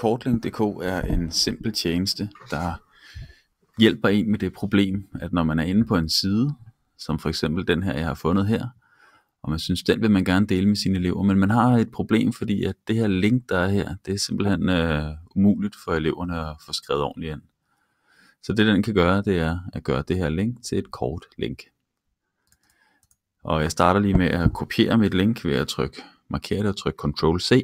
Kortlink.dk er en simpel tjeneste, der hjælper en med det problem, at når man er inde på en side, som for eksempel den her, jeg har fundet her, og man synes, den vil man gerne dele med sine elever, men man har et problem, fordi at det her link, der er her, det er simpelthen øh, umuligt for eleverne at få skrevet ordentligt ind. Så det, den kan gøre, det er at gøre det her link til et kort link. Og jeg starter lige med at kopiere mit link ved at trykke, markere det og trykke Ctrl C.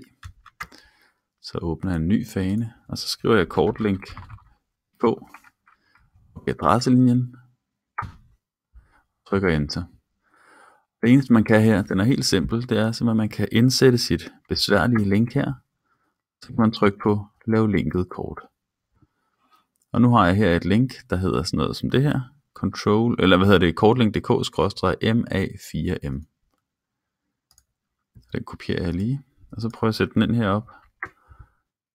Så åbner jeg en ny fane, og så skriver jeg kortlink på i adresselinjen. Trykker Enter. Det eneste man kan her, den er helt simpel, det er simpelthen, at man kan indsætte sit besværlige link her. Så kan man trykke på Lav linket kort. Og nu har jeg her et link, der hedder sådan noget som det her. Control, eller hvad hedder det, kortlink.dk-ma4m. Den kopierer jeg lige, og så prøver jeg at sætte den ind heroppe.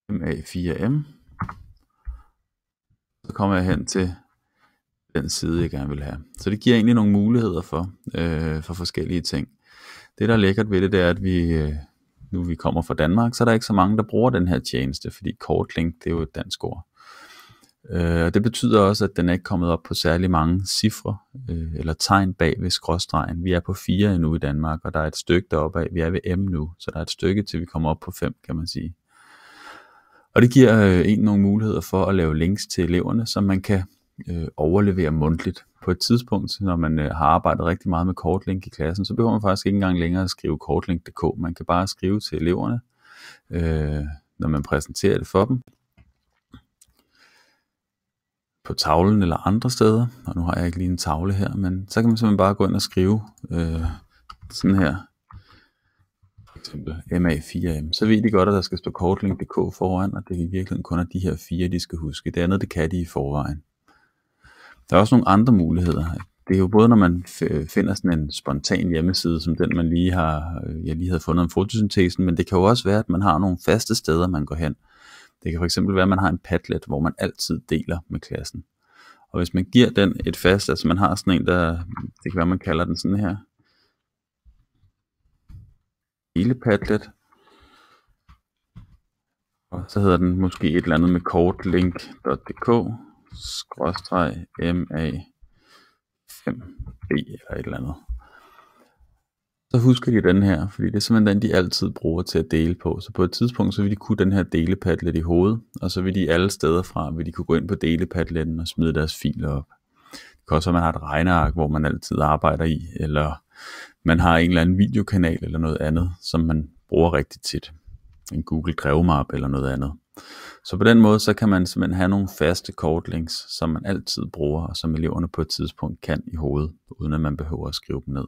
MA4M. Så kommer jeg hen til den side, jeg gerne vil have. Så det giver egentlig nogle muligheder for, øh, for forskellige ting. Det, der er lækkert ved det, det er, at vi, øh, nu vi kommer fra Danmark, så er der ikke så mange, der bruger den her tjeneste, fordi kortlink, det er jo et dansk ord. Øh, og det betyder også, at den er ikke kommet op på særlig mange cifre øh, eller tegn bag ved skråstregen. Vi er på 4 endnu i Danmark, og der er et stykke deroppe af. Vi er ved M nu, så der er et stykke til vi kommer op på 5, kan man sige. Og det giver øh, en nogle muligheder for at lave links til eleverne, som man kan øh, overlevere mundtligt. På et tidspunkt, når man øh, har arbejdet rigtig meget med kortlink i klassen, så behøver man faktisk ikke engang længere at skrive kortlink.dk. Man kan bare skrive til eleverne, øh, når man præsenterer det for dem på tavlen eller andre steder, og nu har jeg ikke lige en tavle her, men så kan man simpelthen bare gå ind og skrive øh, sådan her, eksempel MA4M, så ved de godt, at der skal stå kortlink.dk foran, og det er i virkeligheden kun er de her fire, de skal huske. Det andet, det kan de i forvejen. Der er også nogle andre muligheder. Det er jo både, når man finder sådan en spontan hjemmeside, som den, man lige har, øh, jeg lige havde fundet om fotosyntesen, men det kan jo også være, at man har nogle faste steder, man går hen. Det kan fx være, at man har en Padlet, hvor man altid deler med klassen. Og hvis man giver den et fast, altså man har sådan en, der, det kan være, man kalder den sådan her, hele Padlet. Og så hedder den måske et eller andet med kortlink.dk skråstreg MA5B eller et eller andet. Så husker de den her, fordi det er simpelthen den, de altid bruger til at dele på. Så på et tidspunkt, så vil de kunne den her delepadlet i hovedet, og så vil de alle steder fra, vil de kunne gå ind på delepadletten og smide deres filer op. Det kan også være, at man har et regneark, hvor man altid arbejder i, eller man har en eller anden videokanal eller noget andet, som man bruger rigtig tit. En Google Drevmap eller noget andet. Så på den måde, så kan man simpelthen have nogle faste kortlinks, som man altid bruger, og som eleverne på et tidspunkt kan i hovedet, uden at man behøver at skrive dem ned.